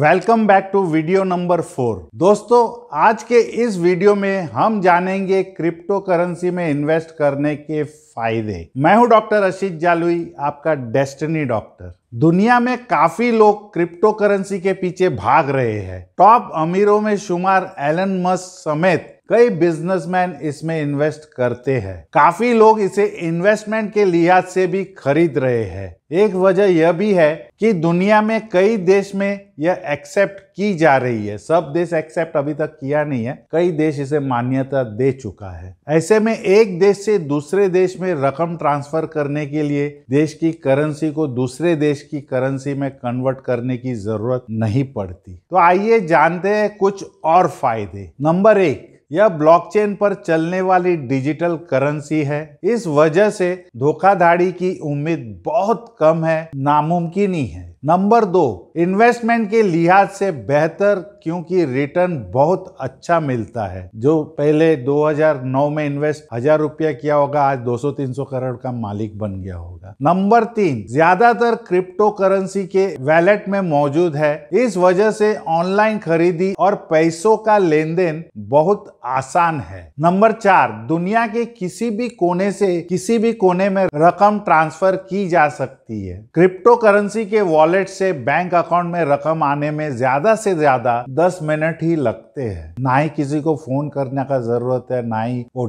welcome back to video number four दोस्तों आज के इस वीडियो में हम जानेंगे क्रिप्टो करेंसी में इन्वेस्ट करने के फायदे मैं हूं डॉक्टर अशित जालुई आपका डेस्टिनी डॉक्टर दुनिया में काफी लोग क्रिप्टो करेंसी के पीछे भाग रहे हैं टॉप अमीरों में शुमार एलन मस्क समेत कई बिजनेसमैन इसमें इन्वेस्ट करते हैं काफी लोग इसे इन्वेस्टमेंट के लिहाज से भी खरीद रहे हैं एक वजह यह भी है कि दुनिया में कई देश में यह एक्सेप्ट की जा रही है सब देश एक्सेप्ट अभी तक किया नहीं है कई देश इसे मान्यता दे चुका है ऐसे में एक देश से दूसरे देश में रकम ट्रांसफर करने के लिए देश की करेंसी को दूसरे देश की करेंसी में कन्वर्ट करने की जरूरत नहीं पड़ती तो आइए जानते हैं कुछ और फायदे नंबर एक यह ब्लॉकचेन पर चलने वाली डिजिटल करेंसी है इस वजह से धोखाधड़ी की उम्मीद बहुत कम है नामुमकिन ही है नंबर दो इन्वेस्टमेंट के लिहाज से बेहतर क्योंकि रिटर्न बहुत अच्छा मिलता है जो पहले 2009 में इन्वेस्ट हजार रुपया किया होगा आज 200-300 करोड़ का मालिक बन गया होगा नंबर तीन ज्यादातर क्रिप्टो करेंसी के वैलेट में मौजूद है इस वजह से ऑनलाइन खरीदी और पैसों का लेन देन बहुत आसान है नंबर चार दुनिया के किसी भी कोने से किसी भी कोने में रकम ट्रांसफर की जा सकती है क्रिप्टो करेंसी के वॉलेट वॉलेट से बैंक अकाउंट में रकम आने में ज्यादा से ज्यादा दस मिनट ही लगते हैं ना ही किसी को फोन करने का जरूरत है ना ही ओ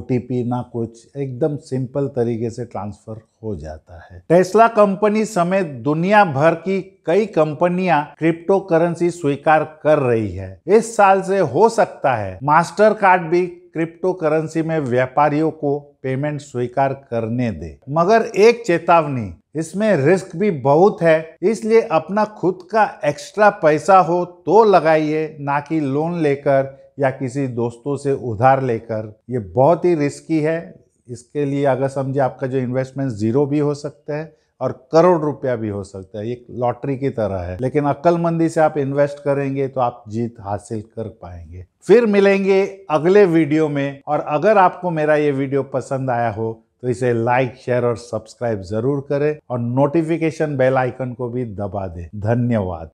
ना कुछ एकदम सिंपल तरीके से ट्रांसफर हो जाता है टेस्ला कंपनी समेत दुनिया भर की कई कंपनियां क्रिप्टो करेंसी स्वीकार कर रही है इस साल से हो सकता है मास्टर कार्ड भी क्रिप्टो करेंसी में व्यापारियों को पेमेंट स्वीकार करने दे मगर एक चेतावनी इसमें रिस्क भी बहुत है इसलिए अपना खुद का एक्स्ट्रा पैसा हो तो लगाइए ना कि लोन लेकर या किसी दोस्तों से उधार लेकर ये बहुत ही रिस्की है इसके लिए अगर समझे आपका जो इन्वेस्टमेंट ज़ीरो भी हो सकता है और करोड़ रुपया भी हो सकता है एक लॉटरी की तरह है लेकिन अक्लमंदी से आप इन्वेस्ट करेंगे तो आप जीत हासिल कर पाएंगे फिर मिलेंगे अगले वीडियो में और अगर आपको मेरा ये वीडियो पसंद आया हो तो इसे लाइक शेयर और सब्सक्राइब जरूर करें और नोटिफिकेशन बेल आइकन को भी दबा दें धन्यवाद